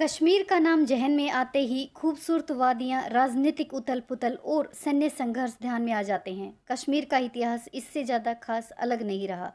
कश्मीर का नाम जहन में आते ही खूबसूरत वादियाँ राजनीतिक उथल पुथल और सैन्य संघर्ष ध्यान में आ जाते हैं कश्मीर का इतिहास इससे ज़्यादा खास अलग नहीं रहा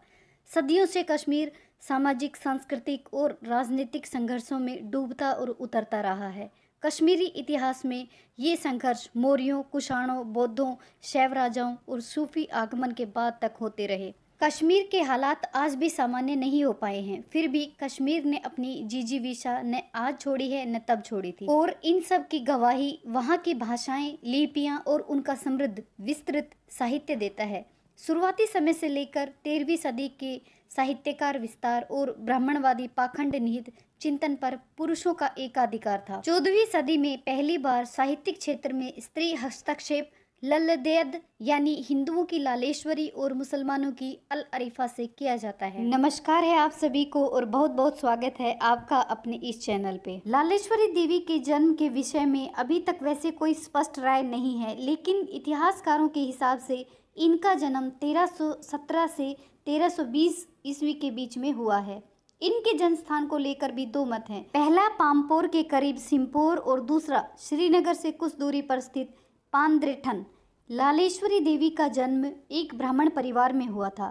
सदियों से कश्मीर सामाजिक सांस्कृतिक और राजनीतिक संघर्षों में डूबता और उतरता रहा है कश्मीरी इतिहास में ये संघर्ष मौर्यों कुषाणों बौद्धों शैव राजाओं और सूफी आगमन के बाद तक होते रहे कश्मीर के हालात आज भी सामान्य नहीं हो पाए हैं फिर भी कश्मीर ने अपनी विशा न आज छोड़ी है न तब छोड़ी थी और इन सब की गवाही वहाँ की भाषाएं लिपियाँ और उनका समृद्ध विस्तृत साहित्य देता है शुरुआती समय से लेकर तेरहवीं सदी के साहित्यकार विस्तार और ब्राह्मणवादी पाखंड निहित चिंतन पर पुरुषों का एकाधिकार था चौदहवीं सदी में पहली बार साहित्यिक क्षेत्र में स्त्री हस्तक्षेप ललदेद यानी हिंदुओं की लालेश्वरी और मुसलमानों की अल अरीफा से किया जाता है नमस्कार है आप सभी को और बहुत बहुत स्वागत है आपका अपने इस चैनल पे लालेश्वरी देवी के जन्म के विषय में अभी तक वैसे कोई स्पष्ट राय नहीं है लेकिन इतिहासकारों के हिसाब से इनका जन्म 1317 से 1320 ईस्वी के बीच में हुआ है इनके जन्म स्थान को लेकर भी दो मत हैं पहला पामपोर के करीब सिम्पोर और दूसरा श्रीनगर से कुछ दूरी पर स्थित पांद्रेठन लालेश्वरी देवी का जन्म एक ब्राह्मण परिवार में हुआ था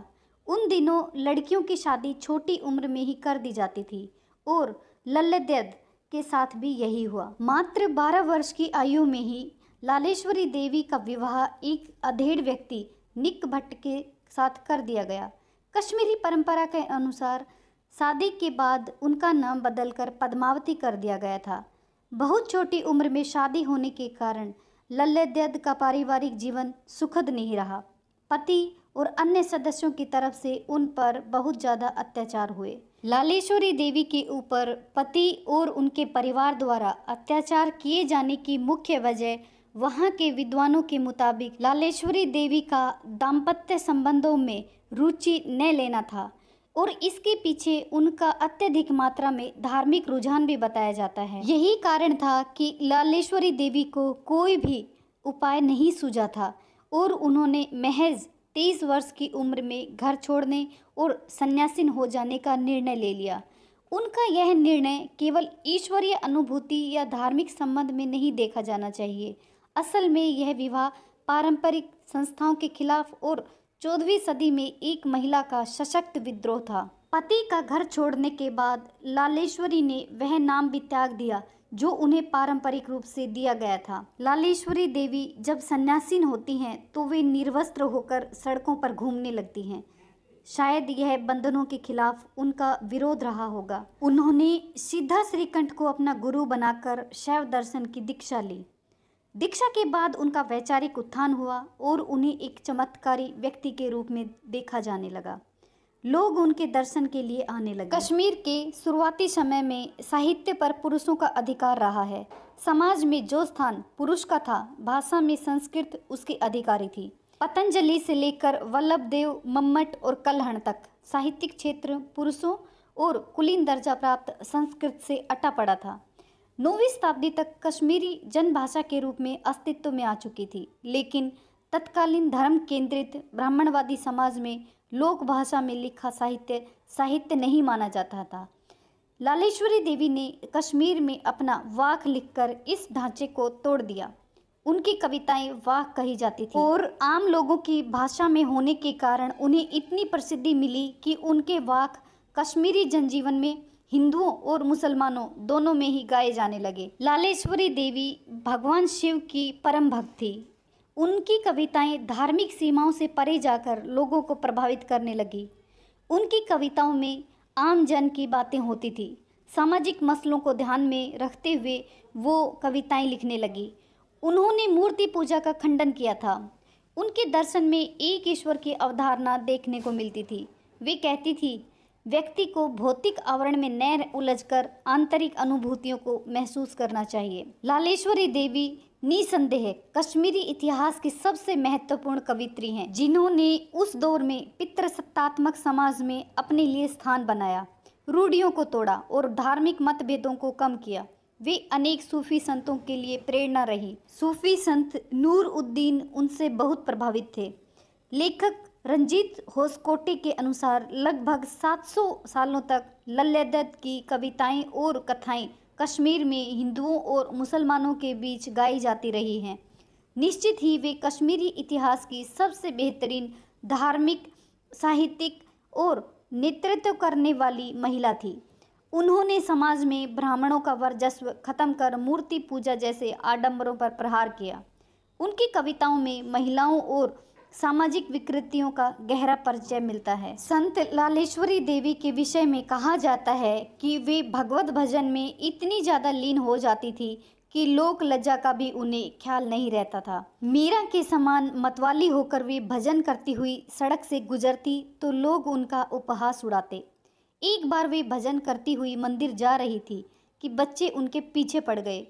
उन दिनों लड़कियों की शादी छोटी उम्र में ही कर दी जाती थी और लल्लद्यद के साथ भी यही हुआ मात्र 12 वर्ष की आयु में ही लालेश्वरी देवी का विवाह एक अधेड़ व्यक्ति निक भट्ट के साथ कर दिया गया कश्मीरी परंपरा के अनुसार शादी के बाद उनका नाम बदलकर पद्मावती कर दिया गया था बहुत छोटी उम्र में शादी होने के कारण लल्ले दैद का पारिवारिक जीवन सुखद नहीं रहा पति और अन्य सदस्यों की तरफ से उन पर बहुत ज़्यादा अत्याचार हुए लालेश्वरी देवी के ऊपर पति और उनके परिवार द्वारा अत्याचार किए जाने की मुख्य वजह वहाँ के विद्वानों के मुताबिक लालेश्वरी देवी का दाम्पत्य संबंधों में रुचि न लेना था और इसके पीछे उनका अत्यधिक मात्रा में धार्मिक रुझान भी बताया जाता है यही कारण था कि लालेश्वरी देवी को कोई भी उपाय नहीं सूझा था और उन्होंने महज तेईस वर्ष की उम्र में घर छोड़ने और संन्यासीन हो जाने का निर्णय ले लिया उनका यह निर्णय केवल ईश्वरीय अनुभूति या धार्मिक संबंध में नहीं देखा जाना चाहिए असल में यह विवाह पारंपरिक संस्थाओं के खिलाफ और चौदहवीं सदी में एक महिला का सशक्त विद्रोह था पति का घर छोड़ने के बाद लालेश्वरी ने वह नाम भी त्याग दिया जो उन्हें पारंपरिक रूप से दिया गया था लालेश्वरी देवी जब सन्यासीन होती हैं तो वे निर्वस्त्र होकर सड़कों पर घूमने लगती हैं शायद यह बंधनों के खिलाफ उनका विरोध रहा होगा उन्होंने सीधा श्रीकंठ को अपना गुरु बनाकर शैव दर्शन की दीक्षा ली दीक्षा के बाद उनका वैचारिक उत्थान हुआ और उन्हें एक चमत्कारी व्यक्ति के रूप में देखा जाने लगा लोग उनके दर्शन के लिए आने लगे कश्मीर के शुरुआती समय में साहित्य पर पुरुषों का अधिकार रहा है समाज में जो स्थान पुरुष का था भाषा में संस्कृत उसकी अधिकारी थी पतंजलि से लेकर वल्लभ देव मम्मट और कलहण तक साहित्यिक क्षेत्र पुरुषों और कुलीन दर्जा प्राप्त संस्कृत से अटा पड़ा था नौवीं शताब्दी तक कश्मीरी जनभाषा के रूप में अस्तित्व में आ चुकी थी लेकिन तत्कालीन धर्म केंद्रित ब्राह्मणवादी समाज में लोक भाषा में लिखा साहित्य साहित्य नहीं माना जाता था लालेश्वरी देवी ने कश्मीर में अपना वाक लिखकर इस ढांचे को तोड़ दिया उनकी कविताएं वाक कही जाती थी और आम लोगों की भाषा में होने के कारण उन्हें इतनी प्रसिद्धि मिली कि उनके वाक कश्मीरी जनजीवन में हिंदुओं और मुसलमानों दोनों में ही गाए जाने लगे लालेश्वरी देवी भगवान शिव की परम भक्त थी उनकी कविताएं धार्मिक सीमाओं से परे जाकर लोगों को प्रभावित करने लगी उनकी कविताओं में आम जन की बातें होती थी सामाजिक मसलों को ध्यान में रखते हुए वो कविताएं लिखने लगी उन्होंने मूर्ति पूजा का खंडन किया था उनके दर्शन में एक ईश्वर की अवधारणा देखने को मिलती थी वे कहती थी व्यक्ति को भौतिक आवरण में न उलझकर आंतरिक अनुभूतियों को महसूस करना चाहिए लालेश्वरी देवी निसंदेह कश्मीरी इतिहास की सबसे महत्वपूर्ण कवित्री हैं जिन्होंने उस दौर में पितृसत्तात्मक समाज में अपने लिए स्थान बनाया रूढ़ियों को तोड़ा और धार्मिक मतभेदों को कम किया वे अनेक सूफी संतों के लिए प्रेरणा रही सूफी संत नूर उद्दीन उनसे बहुत प्रभावित थे लेखक रंजीत होसकोटे के अनुसार लगभग 700 सालों तक लल्लैदत की कविताएं और कथाएं कश्मीर में हिंदुओं और मुसलमानों के बीच गाई जाती रही हैं निश्चित ही वे कश्मीरी इतिहास की सबसे बेहतरीन धार्मिक साहित्यिक और नेतृत्व करने वाली महिला थी उन्होंने समाज में ब्राह्मणों का वर्चस्व खत्म कर मूर्ति पूजा जैसे आडंबरों पर प्रहार किया उनकी कविताओं में महिलाओं और सामाजिक विकृतियों का गहरा परिचय मिलता है संत लालेश्वरी देवी के विषय में कहा जाता है कि वे भगवत भजन में इतनी ज़्यादा लीन हो जाती थी कि लोक लज्जा का भी उन्हें ख्याल नहीं रहता था मीरा के समान मतवाली होकर वे भजन करती हुई सड़क से गुजरती तो लोग उनका उपहास उड़ाते एक बार वे भजन करती हुई मंदिर जा रही थी कि बच्चे उनके पीछे पड़ गए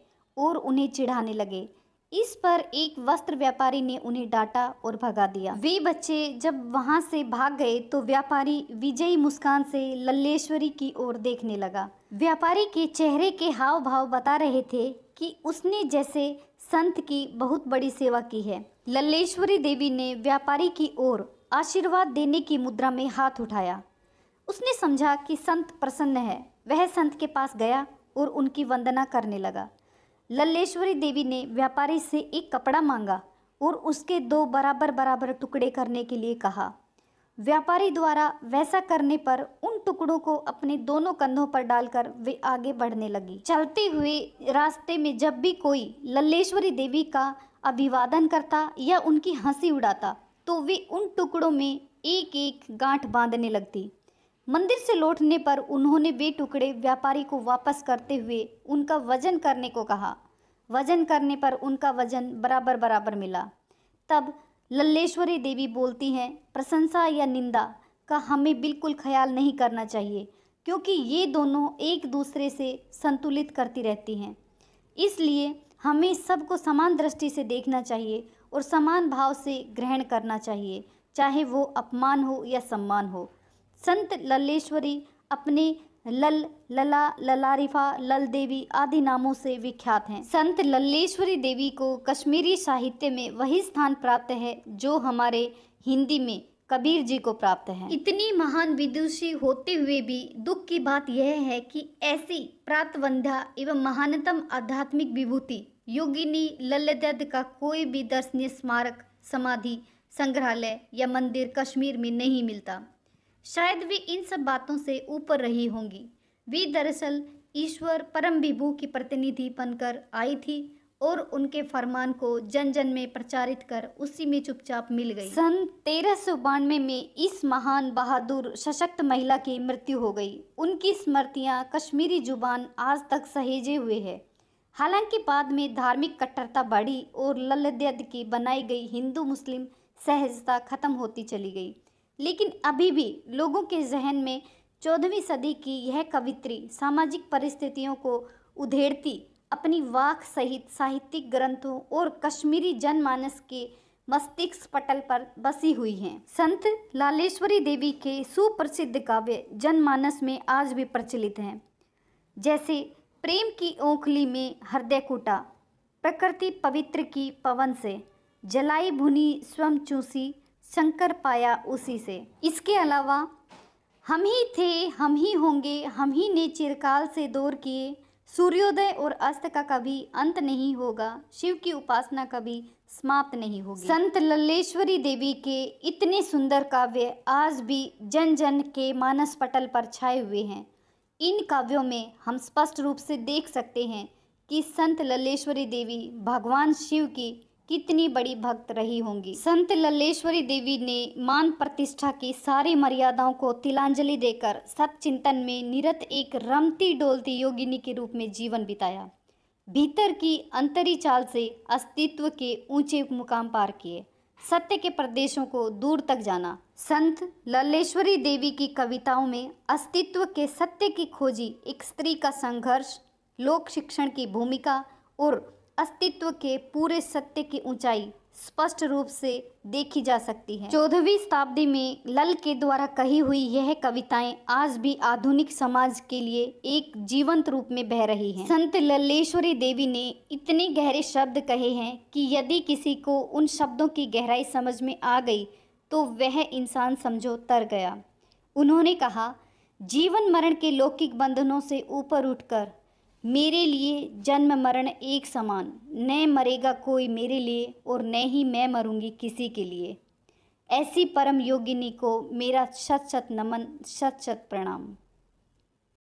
और उन्हें चिढ़ाने लगे इस पर एक वस्त्र व्यापारी ने उन्हें डांटा और भगा दिया वे बच्चे जब वहां से भाग गए तो व्यापारी विजयी मुस्कान से लल्लेश्वरी की ओर देखने लगा व्यापारी के चेहरे के हाव भाव बता रहे थे कि उसने जैसे संत की बहुत बड़ी सेवा की है लल्लेश्वरी देवी ने व्यापारी की ओर आशीर्वाद देने की मुद्रा में हाथ उठाया उसने समझा कि संत प्रसन्न है वह संत के पास गया और उनकी वंदना करने लगा लल्लेश्वरी देवी ने व्यापारी से एक कपड़ा मांगा और उसके दो बराबर बराबर टुकड़े करने के लिए कहा व्यापारी द्वारा वैसा करने पर उन टुकड़ों को अपने दोनों कंधों पर डालकर वे आगे बढ़ने लगी चलते हुए रास्ते में जब भी कोई लल्लेश्वरी देवी का अभिवादन करता या उनकी हंसी उड़ाता तो वे उन टुकड़ों में एक एक गांठ बांधने लगती मंदिर से लौटने पर उन्होंने वे टुकड़े व्यापारी को वापस करते हुए उनका वजन करने को कहा वजन करने पर उनका वजन बराबर बराबर मिला तब लल्लेश्वरी देवी बोलती हैं प्रशंसा या निंदा का हमें बिल्कुल ख्याल नहीं करना चाहिए क्योंकि ये दोनों एक दूसरे से संतुलित करती रहती हैं इसलिए हमें सबको समान दृष्टि से देखना चाहिए और समान भाव से ग्रहण करना चाहिए चाहे वो अपमान हो या सम्मान हो संत लल्लेश्वरी अपने लल लला ललारिफा लल देवी आदि नामों से विख्यात हैं संत लल्लेश्वरी देवी को कश्मीरी साहित्य में वही स्थान प्राप्त है जो हमारे हिंदी में कबीर जी को प्राप्त है इतनी महान विदुषी होते हुए भी दुख की बात यह है कि ऐसी प्रातवंध्या एवं महानतम आध्यात्मिक विभूति योगिनी ललित का कोई भी दर्शनीय स्मारक समाधि संग्रहालय या मंदिर कश्मीर में नहीं मिलता शायद वे इन सब बातों से ऊपर रही होंगी वे दरअसल ईश्वर परम विभू की प्रतिनिधि बनकर आई थी और उनके फरमान को जन जन में प्रचारित कर उसी में चुपचाप मिल गई सन तेरह सौ बानवे में इस महान बहादुर सशक्त महिला की मृत्यु हो गई उनकी स्मृतियाँ कश्मीरी जुबान आज तक सहेजे हुए है हालांकि बाद में धार्मिक कट्टरता बढ़ी और ललद्यद की बनाई गई हिंदू मुस्लिम सहजता खत्म होती चली गई लेकिन अभी भी लोगों के जहन में चौदहवीं सदी की यह कवित्री सामाजिक परिस्थितियों को उधेड़ती अपनी वाक सहित साहित्यिक ग्रंथों और कश्मीरी जनमानस के मस्तिष्क पटल पर बसी हुई हैं। संत लालेश्वरी देवी के सुप्रसिद्ध काव्य जनमानस में आज भी प्रचलित हैं जैसे प्रेम की ओखली में हृदय कूटा प्रकृति पवित्र की पवन से जलाई भुनी स्वयं चूसी शंकर पाया उसी से इसके अलावा हम ही थे हम ही होंगे हम ही ने चिरकाल से दौर किए सूर्योदय और अस्त का कभी अंत नहीं होगा शिव की उपासना कभी समाप्त नहीं होगी संत लल्लेश्वरी देवी के इतने सुंदर काव्य आज भी जन जन के मानस पटल पर छाए हुए हैं इन काव्यों में हम स्पष्ट रूप से देख सकते हैं कि संत लल्लेश्वरी देवी भगवान शिव की कितनी बड़ी भक्त रही होंगी संत लल्लेश्वरी देवी ने मान प्रतिष्ठा की सारी मर्यादाओं को तिलांजलि देकर सत चिंतन में निरत एक रमती डोलती योगिनी के रूप में जीवन बिताया भीतर की अंतरी चाल से अस्तित्व के ऊंचे मुकाम पार किए सत्य के प्रदेशों को दूर तक जाना संत लल्लेश्वरी देवी की कविताओं में अस्तित्व के सत्य की खोजी एक स्त्री का संघर्ष लोक शिक्षण की भूमिका और अस्तित्व के पूरे सत्य की ऊंचाई स्पष्ट रूप से देखी जा सकती है चौदहवीं शताब्दी में लल के द्वारा कही हुई यह कविताएं आज भी आधुनिक समाज के लिए एक जीवंत रूप में बह रही हैं। संत लल्लेश्वरी देवी ने इतने गहरे शब्द कहे हैं कि यदि किसी को उन शब्दों की गहराई समझ में आ गई तो वह इंसान समझो तर गया उन्होंने कहा जीवन मरण के लौकिक बंधनों से ऊपर उठकर मेरे लिए जन्म मरण एक समान न मरेगा कोई मेरे लिए और न ही मैं मरूंगी किसी के लिए ऐसी परम योगिनी को मेरा शत शत नमन शत शत प्रणाम